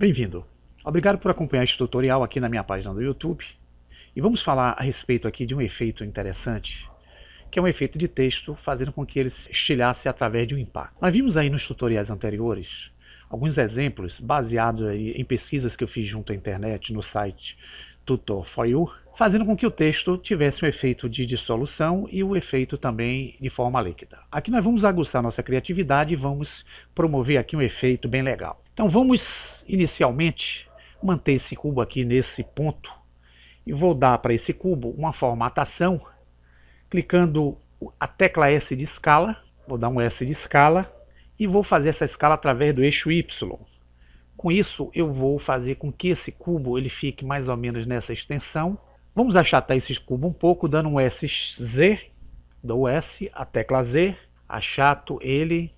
Bem-vindo! Obrigado por acompanhar este tutorial aqui na minha página do YouTube e vamos falar a respeito aqui de um efeito interessante que é um efeito de texto fazendo com que ele se estilhasse através de um impacto. Nós vimos aí nos tutoriais anteriores alguns exemplos baseados em pesquisas que eu fiz junto à internet no site Tutor for You, fazendo com que o texto tivesse um efeito de dissolução e o um efeito também de forma líquida. Aqui nós vamos aguçar nossa criatividade e vamos promover aqui um efeito bem legal. Então vamos inicialmente manter esse cubo aqui nesse ponto e vou dar para esse cubo uma formatação clicando a tecla S de escala, vou dar um S de escala e vou fazer essa escala através do eixo Y. Com isso eu vou fazer com que esse cubo ele fique mais ou menos nessa extensão. Vamos achatar esse cubo um pouco dando um SZ, dou S, a tecla Z, achato ele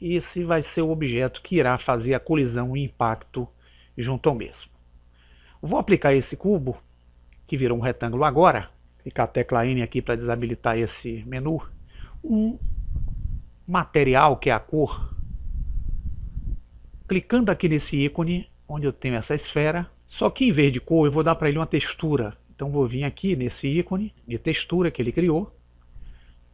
e se vai ser o objeto que irá fazer a colisão e impacto junto ao mesmo. Vou aplicar esse cubo, que virou um retângulo agora, clicar a tecla N aqui para desabilitar esse menu, um material que é a cor. Clicando aqui nesse ícone, onde eu tenho essa esfera, só que em vez de cor eu vou dar para ele uma textura. Então vou vir aqui nesse ícone de textura que ele criou,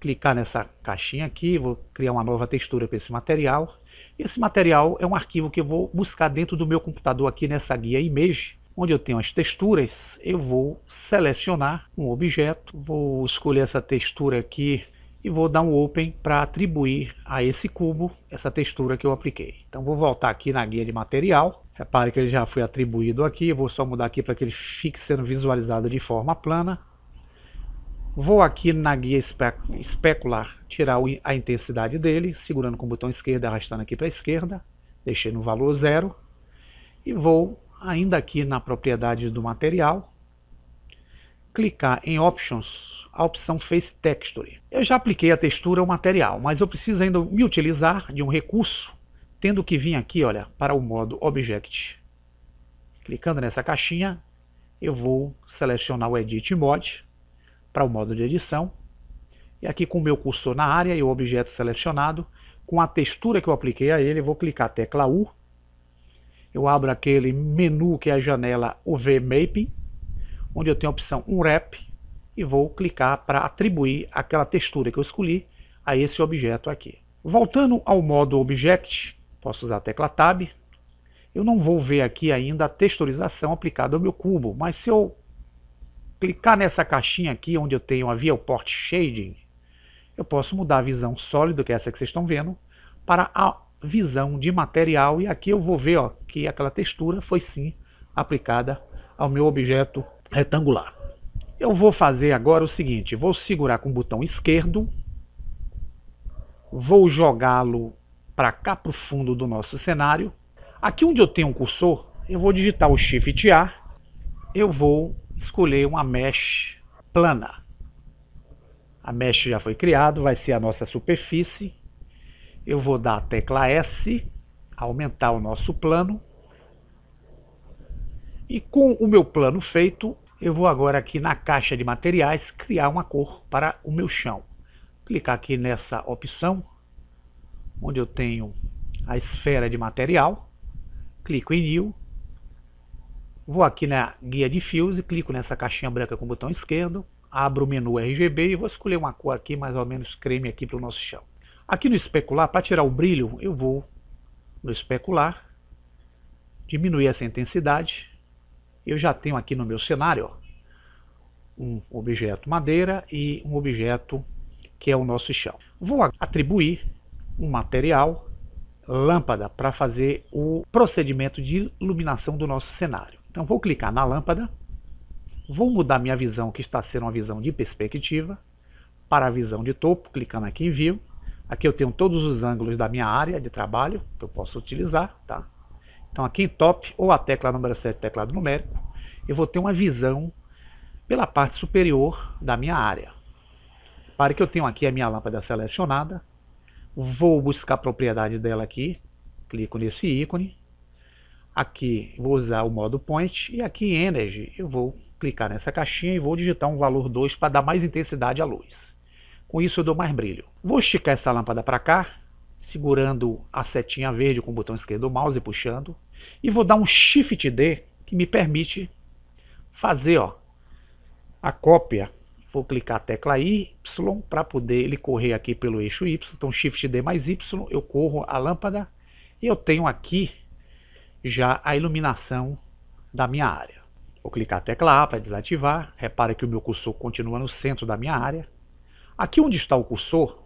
clicar nessa caixinha aqui, vou criar uma nova textura para esse material. Esse material é um arquivo que eu vou buscar dentro do meu computador aqui nessa guia Image, onde eu tenho as texturas, eu vou selecionar um objeto, vou escolher essa textura aqui e vou dar um Open para atribuir a esse cubo essa textura que eu apliquei. Então vou voltar aqui na guia de material, repare que ele já foi atribuído aqui, eu vou só mudar aqui para que ele fique sendo visualizado de forma plana. Vou aqui na guia especular tirar a intensidade dele, segurando com o botão esquerdo, arrastando aqui para a esquerda, deixei no valor zero e vou ainda aqui na propriedade do material, clicar em Options, a opção Face Texture. Eu já apliquei a textura ao material, mas eu preciso ainda me utilizar de um recurso, tendo que vir aqui, olha, para o modo Object. Clicando nessa caixinha, eu vou selecionar o Edit Mode, para o modo de edição. E aqui com o meu cursor na área e o objeto selecionado, com a textura que eu apliquei a ele, vou clicar a tecla U. Eu abro aquele menu que é a janela UV Mapping, onde eu tenho a opção Unwrap e vou clicar para atribuir aquela textura que eu escolhi a esse objeto aqui. Voltando ao modo Object, posso usar a tecla Tab. Eu não vou ver aqui ainda a texturização aplicada ao meu cubo, mas se eu clicar nessa caixinha aqui onde eu tenho a Viewport Shading, eu posso mudar a visão sólido, que é essa que vocês estão vendo, para a visão de material e aqui eu vou ver ó, que aquela textura foi sim aplicada ao meu objeto retangular. Eu vou fazer agora o seguinte, vou segurar com o botão esquerdo, vou jogá-lo para cá para o fundo do nosso cenário. Aqui onde eu tenho um cursor, eu vou digitar o Shift A, eu vou escolher uma mesh plana. A mesh já foi criada, vai ser a nossa superfície. Eu vou dar a tecla S, aumentar o nosso plano. E com o meu plano feito, eu vou agora aqui na caixa de materiais criar uma cor para o meu chão. Clicar aqui nessa opção, onde eu tenho a esfera de material. Clico em New Vou aqui na guia de fios e clico nessa caixinha branca com o botão esquerdo, abro o menu RGB e vou escolher uma cor aqui, mais ou menos creme aqui para o nosso chão. Aqui no especular, para tirar o brilho, eu vou no especular, diminuir essa intensidade. Eu já tenho aqui no meu cenário um objeto madeira e um objeto que é o nosso chão. Vou atribuir um material lâmpada para fazer o procedimento de iluminação do nosso cenário. Então vou clicar na lâmpada, vou mudar minha visão que está sendo uma visão de perspectiva para a visão de topo, clicando aqui em view. Aqui eu tenho todos os ângulos da minha área de trabalho que eu posso utilizar, tá? Então aqui em top ou a tecla número 7, teclado numérico, eu vou ter uma visão pela parte superior da minha área. Repare que eu tenho aqui a minha lâmpada selecionada, vou buscar a propriedade dela aqui, clico nesse ícone, Aqui vou usar o modo Point e aqui em Energy eu vou clicar nessa caixinha e vou digitar um valor 2 para dar mais intensidade à luz. Com isso eu dou mais brilho. Vou esticar essa lâmpada para cá, segurando a setinha verde com o botão esquerdo do mouse e puxando. E vou dar um Shift D que me permite fazer ó, a cópia. Vou clicar a tecla Y para poder ele correr aqui pelo eixo Y. Então Shift D mais Y, eu corro a lâmpada e eu tenho aqui já a iluminação da minha área. Vou clicar a tecla A para desativar. Repara que o meu cursor continua no centro da minha área. Aqui onde está o cursor,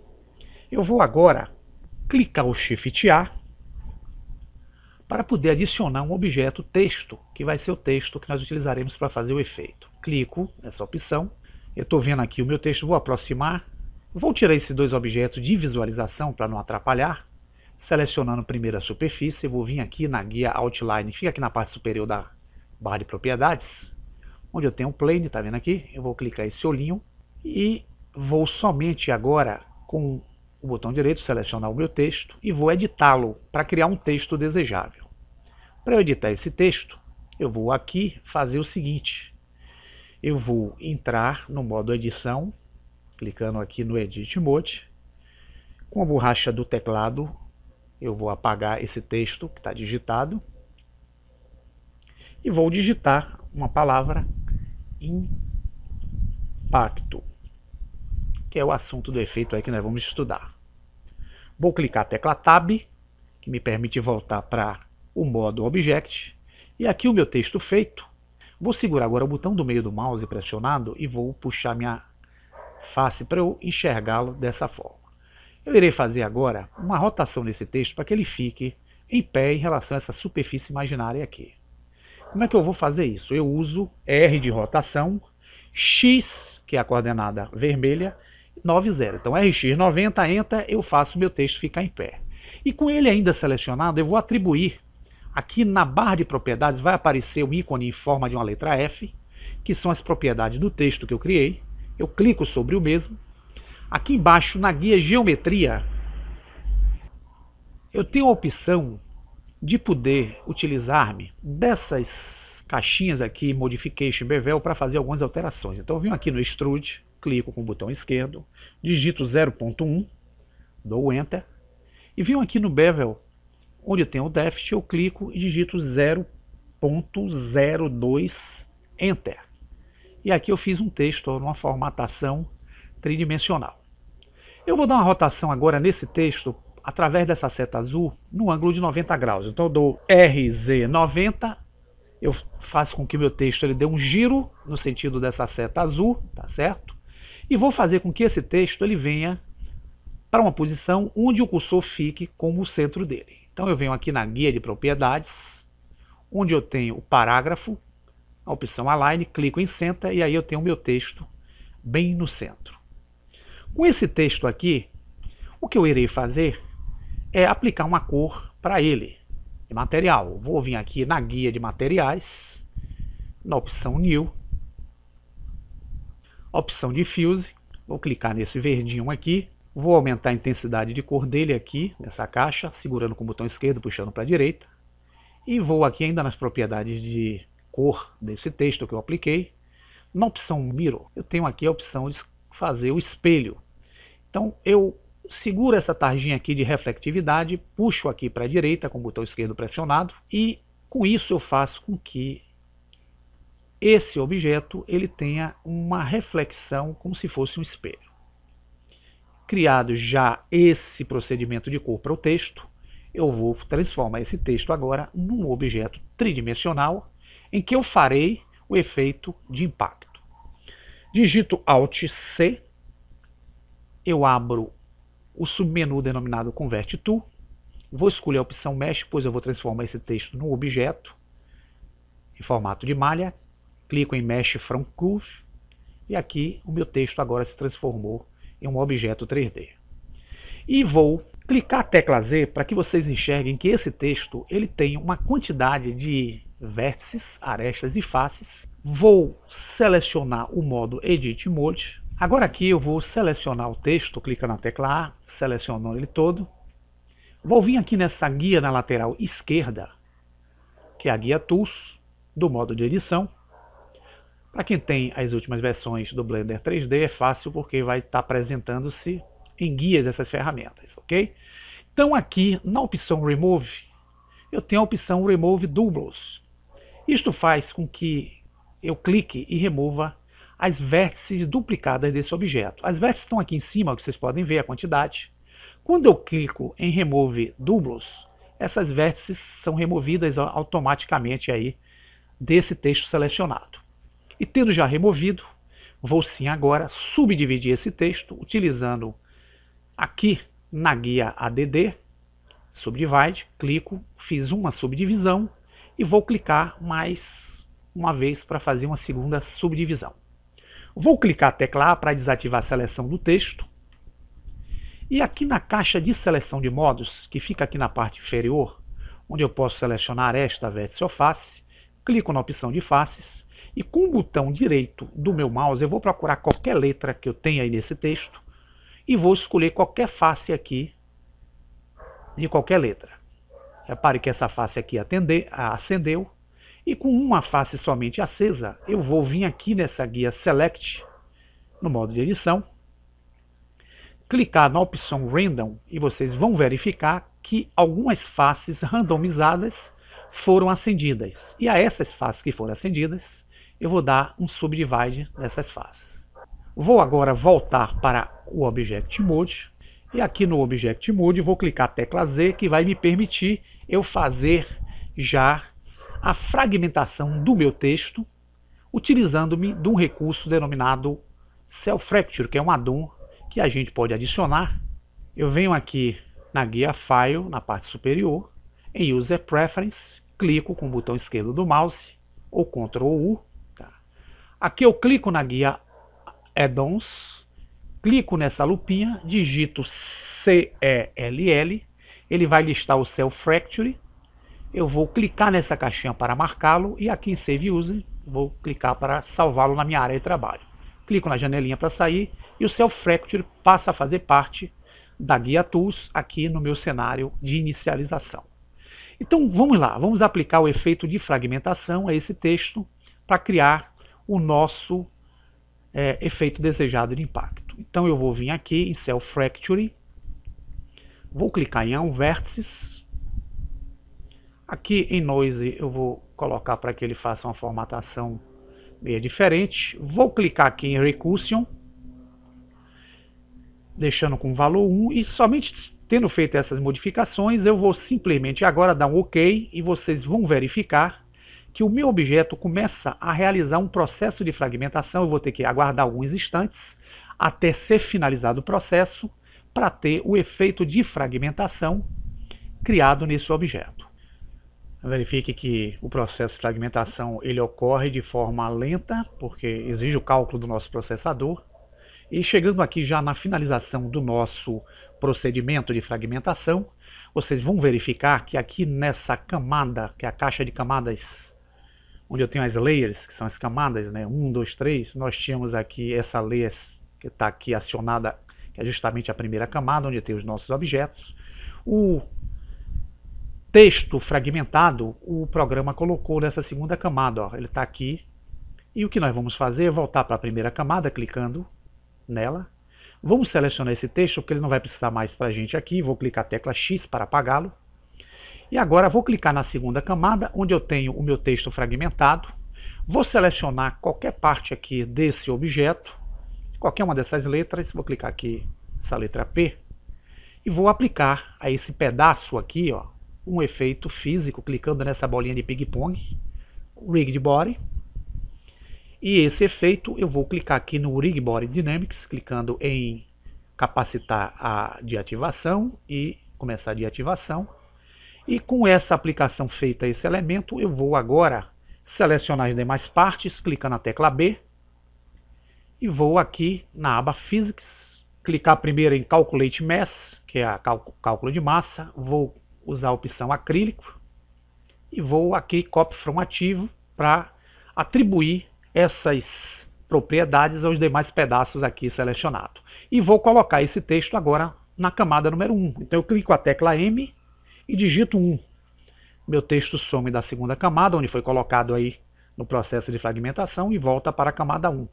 eu vou agora clicar o Shift A para poder adicionar um objeto texto, que vai ser o texto que nós utilizaremos para fazer o efeito. Clico nessa opção. Eu estou vendo aqui o meu texto, vou aproximar. Vou tirar esses dois objetos de visualização para não atrapalhar. Selecionando primeiro a superfície, eu vou vir aqui na guia Outline, fica aqui na parte superior da barra de propriedades, onde eu tenho um plane, tá vendo aqui? Eu vou clicar esse olhinho e vou somente agora com o botão direito selecionar o meu texto e vou editá-lo para criar um texto desejável. Para editar esse texto, eu vou aqui fazer o seguinte. Eu vou entrar no modo edição, clicando aqui no Edit Mode, com a borracha do teclado eu vou apagar esse texto que está digitado e vou digitar uma palavra impacto, que é o assunto do efeito aí que nós vamos estudar. Vou clicar a tecla Tab, que me permite voltar para o modo Object. E aqui o meu texto feito, vou segurar agora o botão do meio do mouse pressionado e vou puxar minha face para eu enxergá-lo dessa forma. Eu irei fazer agora uma rotação desse texto para que ele fique em pé em relação a essa superfície imaginária aqui. Como é que eu vou fazer isso? Eu uso R de rotação, X, que é a coordenada vermelha, 9, 0. Então RX 90 entra, eu faço meu texto ficar em pé. E com ele ainda selecionado, eu vou atribuir. Aqui na barra de propriedades vai aparecer o um ícone em forma de uma letra F, que são as propriedades do texto que eu criei. Eu clico sobre o mesmo Aqui embaixo, na guia Geometria, eu tenho a opção de poder utilizar-me dessas caixinhas aqui, Modification Bevel, para fazer algumas alterações. Então eu venho aqui no Extrude, clico com o botão esquerdo, digito 0.1, dou Enter, e venho aqui no Bevel, onde tem o Deft, eu clico e digito 0.02, Enter. E aqui eu fiz um texto, uma formatação tridimensional. Eu vou dar uma rotação agora nesse texto através dessa seta azul no ângulo de 90 graus. Então eu dou RZ90, eu faço com que meu texto ele dê um giro no sentido dessa seta azul, tá certo? E vou fazer com que esse texto ele venha para uma posição onde o cursor fique como o centro dele. Então eu venho aqui na guia de propriedades, onde eu tenho o parágrafo, a opção Align, clico em Senta e aí eu tenho o meu texto bem no centro. Com esse texto aqui, o que eu irei fazer é aplicar uma cor para ele, de material. Vou vir aqui na guia de materiais, na opção New, opção Diffuse, vou clicar nesse verdinho aqui, vou aumentar a intensidade de cor dele aqui, nessa caixa, segurando com o botão esquerdo, puxando para a direita, e vou aqui ainda nas propriedades de cor desse texto que eu apliquei, na opção Miro, eu tenho aqui a opção de fazer o espelho. Então eu seguro essa tarjinha aqui de reflectividade, puxo aqui para a direita com o botão esquerdo pressionado e com isso eu faço com que esse objeto ele tenha uma reflexão como se fosse um espelho. Criado já esse procedimento de cor para o texto, eu vou transformar esse texto agora num objeto tridimensional em que eu farei o efeito de impacto. Digito Alt C eu abro o submenu denominado Convert to, vou escolher a opção Mesh, pois eu vou transformar esse texto num objeto em formato de malha, clico em Mesh from Curve, e aqui o meu texto agora se transformou em um objeto 3D. E vou clicar a tecla Z para que vocês enxerguem que esse texto ele tem uma quantidade de vértices, arestas e faces. Vou selecionar o modo Edit Mode, Agora aqui eu vou selecionar o texto, clica na tecla A, selecionou ele todo. Vou vir aqui nessa guia na lateral esquerda, que é a guia Tools, do modo de edição. Para quem tem as últimas versões do Blender 3D é fácil porque vai estar tá apresentando-se em guias essas ferramentas, ok? Então aqui na opção Remove, eu tenho a opção Remove Doubles. Isto faz com que eu clique e remova as vértices duplicadas desse objeto. As vértices estão aqui em cima, que vocês podem ver a quantidade. Quando eu clico em remove duplos, essas vértices são removidas automaticamente aí desse texto selecionado. E tendo já removido, vou sim agora subdividir esse texto utilizando aqui na guia ADD, subdivide, clico, fiz uma subdivisão e vou clicar mais uma vez para fazer uma segunda subdivisão. Vou clicar a tecla A para desativar a seleção do texto. E aqui na caixa de seleção de modos, que fica aqui na parte inferior, onde eu posso selecionar esta vértice ou face, clico na opção de faces e com o botão direito do meu mouse eu vou procurar qualquer letra que eu tenha aí nesse texto e vou escolher qualquer face aqui de qualquer letra. Repare que essa face aqui acendeu e com uma face somente acesa, eu vou vir aqui nessa guia Select, no modo de edição, clicar na opção Random e vocês vão verificar que algumas faces randomizadas foram acendidas. E a essas faces que foram acendidas, eu vou dar um subdivide nessas faces. Vou agora voltar para o Object Mode e aqui no Object Mode vou clicar a tecla Z que vai me permitir eu fazer já a fragmentação do meu texto, utilizando-me de um recurso denominado self-fracture, que é um addon que a gente pode adicionar. Eu venho aqui na guia File, na parte superior, em User Preference, clico com o botão esquerdo do mouse, ou Ctrl U. Tá? Aqui eu clico na guia Addons, clico nessa lupinha, digito C-E-L-L, ele vai listar o Cell Fracture, eu vou clicar nessa caixinha para marcá-lo e aqui em Save User vou clicar para salvá-lo na minha área de trabalho. Clico na janelinha para sair e o Cell Fracture passa a fazer parte da guia Tools aqui no meu cenário de inicialização. Então vamos lá, vamos aplicar o efeito de fragmentação a esse texto para criar o nosso é, efeito desejado de impacto. Então eu vou vir aqui em Cell Fracture, vou clicar em um vértices, Aqui em Noise eu vou colocar para que ele faça uma formatação meio diferente. Vou clicar aqui em Recursion, deixando com valor 1 e somente tendo feito essas modificações eu vou simplesmente agora dar um OK e vocês vão verificar que o meu objeto começa a realizar um processo de fragmentação. Eu vou ter que aguardar alguns instantes até ser finalizado o processo para ter o efeito de fragmentação criado nesse objeto verifique que o processo de fragmentação ele ocorre de forma lenta, porque exige o cálculo do nosso processador. E chegando aqui já na finalização do nosso procedimento de fragmentação, vocês vão verificar que aqui nessa camada, que é a caixa de camadas, onde eu tenho as layers, que são as camadas, né? 1, 2, 3, nós tínhamos aqui essa layer que está aqui acionada, que é justamente a primeira camada, onde tem os nossos objetos. O texto fragmentado, o programa colocou nessa segunda camada. Ó, ele está aqui. E o que nós vamos fazer é voltar para a primeira camada, clicando nela. Vamos selecionar esse texto, porque ele não vai precisar mais para a gente aqui. Vou clicar a tecla X para apagá-lo. E agora vou clicar na segunda camada, onde eu tenho o meu texto fragmentado. Vou selecionar qualquer parte aqui desse objeto, qualquer uma dessas letras. Vou clicar aqui nessa letra P e vou aplicar a esse pedaço aqui, ó, um efeito físico clicando nessa bolinha de ping-pong, Rigged Body. E esse efeito eu vou clicar aqui no Rigged Body Dynamics, clicando em capacitar a de ativação e começar a de ativação. E com essa aplicação feita esse elemento, eu vou agora selecionar as demais partes, clicando na tecla B, e vou aqui na aba Physics, clicar primeiro em Calculate Mass, que é a cálculo de massa, vou usar a opção acrílico e vou aqui copy from ativo para atribuir essas propriedades aos demais pedaços aqui selecionados. E vou colocar esse texto agora na camada número 1. Então eu clico a tecla M e digito 1. Meu texto some da segunda camada, onde foi colocado aí no processo de fragmentação, e volta para a camada 1.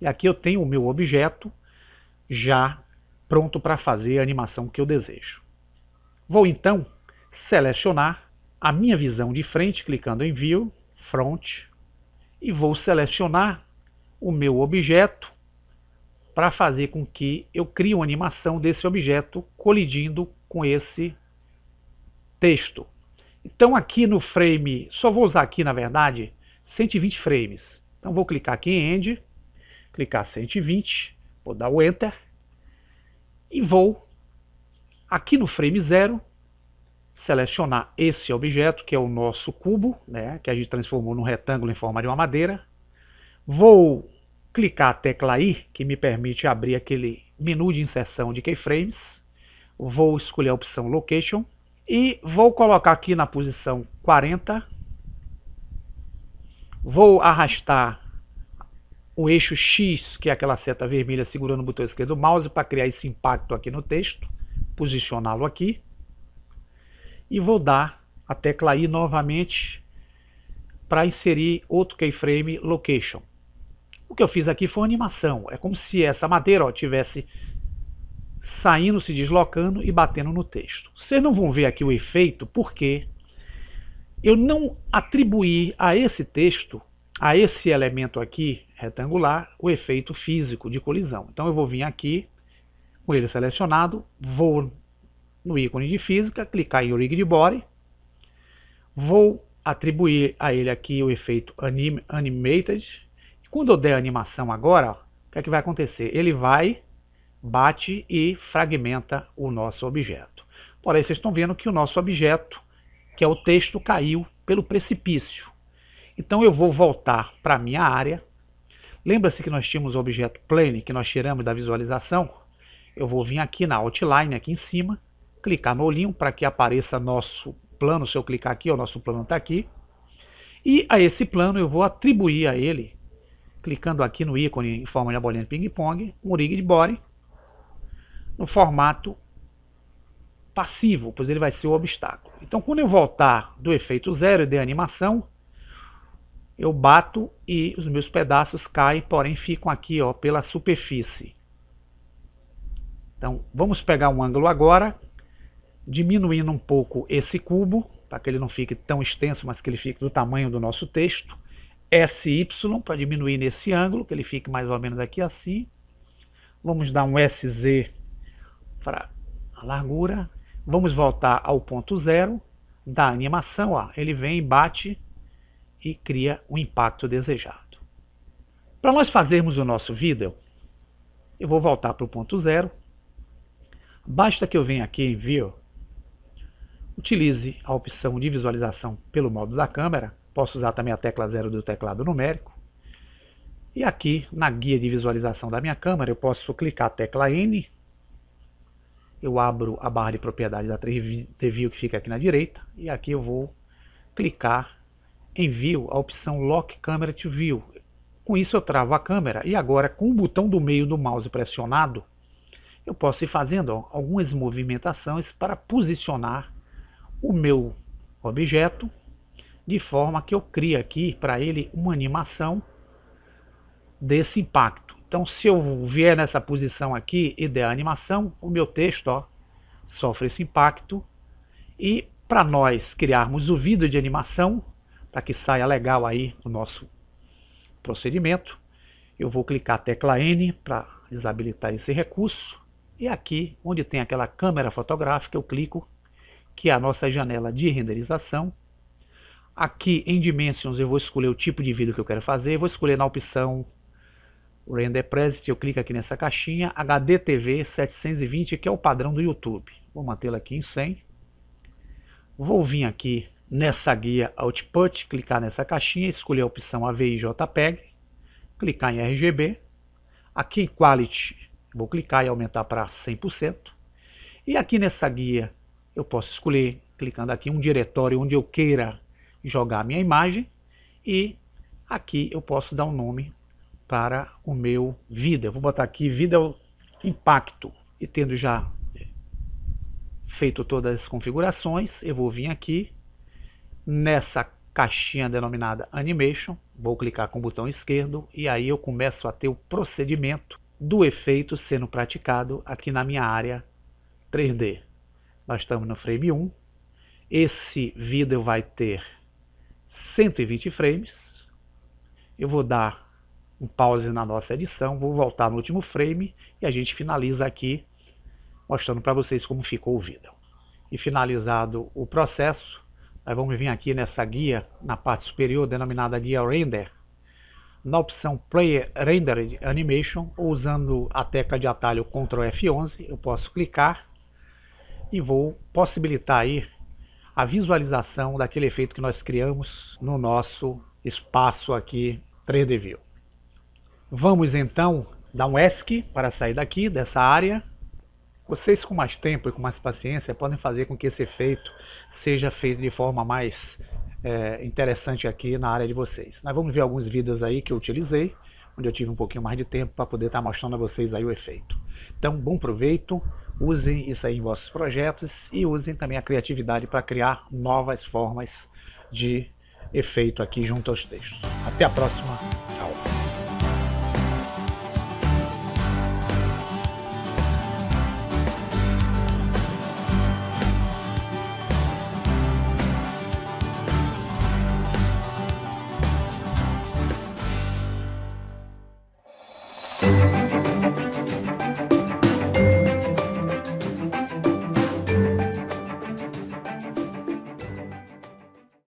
E aqui eu tenho o meu objeto já pronto para fazer a animação que eu desejo. Vou então selecionar a minha visão de frente, clicando em View, Front, e vou selecionar o meu objeto para fazer com que eu crie uma animação desse objeto colidindo com esse texto. Então aqui no frame, só vou usar aqui na verdade 120 frames. Então vou clicar aqui em End, clicar 120, vou dar o Enter e vou Aqui no frame zero, selecionar esse objeto, que é o nosso cubo, né, que a gente transformou num retângulo em forma de uma madeira. Vou clicar a tecla I, que me permite abrir aquele menu de inserção de keyframes. Vou escolher a opção Location e vou colocar aqui na posição 40. Vou arrastar o eixo X, que é aquela seta vermelha segurando o botão esquerdo do mouse, para criar esse impacto aqui no texto posicioná-lo aqui e vou dar a tecla I novamente para inserir outro keyframe location. O que eu fiz aqui foi uma animação, é como se essa madeira estivesse tivesse saindo, se deslocando e batendo no texto. Vocês não vão ver aqui o efeito porque eu não atribuí a esse texto, a esse elemento aqui retangular, o efeito físico de colisão. Então eu vou vir aqui ele selecionado, vou no ícone de física, clicar em Rig de Body, vou atribuir a ele aqui o efeito anim, Animated, quando eu der animação agora, o que, é que vai acontecer? Ele vai, bate e fragmenta o nosso objeto. Por aí vocês estão vendo que o nosso objeto, que é o texto, caiu pelo precipício. Então eu vou voltar para a minha área. Lembra-se que nós tínhamos o objeto plane que nós tiramos da visualização? eu vou vir aqui na Outline, aqui em cima, clicar no olhinho para que apareça nosso plano. Se eu clicar aqui, o nosso plano está aqui. E a esse plano eu vou atribuir a ele, clicando aqui no ícone em forma de bolinha de ping-pong, um rig de body no formato passivo, pois ele vai ser o obstáculo. Então quando eu voltar do efeito zero e de animação, eu bato e os meus pedaços caem, porém ficam aqui ó, pela superfície. Então, vamos pegar um ângulo agora, diminuindo um pouco esse cubo, para tá? que ele não fique tão extenso, mas que ele fique do tamanho do nosso texto. SY, para diminuir nesse ângulo, que ele fique mais ou menos aqui assim. Vamos dar um SZ para a largura. Vamos voltar ao ponto zero da animação. Ó, ele vem, bate e cria o impacto desejado. Para nós fazermos o nosso vídeo, eu vou voltar para o ponto zero Basta que eu venha aqui em View, utilize a opção de visualização pelo modo da câmera, posso usar também a tecla zero do teclado numérico, e aqui na guia de visualização da minha câmera eu posso clicar a tecla N, eu abro a barra de propriedade da 3D View que fica aqui na direita, e aqui eu vou clicar em View, a opção Lock Camera to View. Com isso eu travo a câmera e agora com o botão do meio do mouse pressionado, eu posso ir fazendo algumas movimentações para posicionar o meu objeto de forma que eu crie aqui para ele uma animação desse impacto. Então, se eu vier nessa posição aqui e der a animação, o meu texto ó, sofre esse impacto. E para nós criarmos o vídeo de animação, para que saia legal aí o nosso procedimento, eu vou clicar a tecla N para desabilitar esse recurso. E aqui, onde tem aquela câmera fotográfica, eu clico, que é a nossa janela de renderização. Aqui em Dimensions eu vou escolher o tipo de vídeo que eu quero fazer, vou escolher na opção Render Preset, eu clico aqui nessa caixinha, HDTV 720, que é o padrão do YouTube. Vou mantê-la aqui em 100. Vou vir aqui nessa guia Output, clicar nessa caixinha, escolher a opção AVI JPEG, clicar em RGB. Aqui em Quality Vou clicar e aumentar para 100%. E aqui nessa guia eu posso escolher, clicando aqui, um diretório onde eu queira jogar a minha imagem. E aqui eu posso dar um nome para o meu vida. Eu vou botar aqui vida impacto. E tendo já feito todas as configurações, eu vou vir aqui nessa caixinha denominada Animation, vou clicar com o botão esquerdo e aí eu começo a ter o procedimento do efeito sendo praticado aqui na minha área 3D. Nós estamos no frame 1. Esse vídeo vai ter 120 frames. Eu vou dar um pause na nossa edição, vou voltar no último frame e a gente finaliza aqui mostrando para vocês como ficou o vídeo. E finalizado o processo, nós vamos vir aqui nessa guia, na parte superior, denominada guia render, na opção Player Rendered Animation, ou usando a tecla de atalho Ctrl F11, eu posso clicar e vou possibilitar aí a visualização daquele efeito que nós criamos no nosso espaço aqui 3D View. Vamos então dar um ESC para sair daqui dessa área. Vocês com mais tempo e com mais paciência podem fazer com que esse efeito seja feito de forma mais é, interessante aqui na área de vocês. Nós vamos ver alguns vídeos aí que eu utilizei, onde eu tive um pouquinho mais de tempo para poder estar tá mostrando a vocês aí o efeito. Então, bom proveito, usem isso aí em vossos projetos e usem também a criatividade para criar novas formas de efeito aqui junto aos textos. Até a próxima!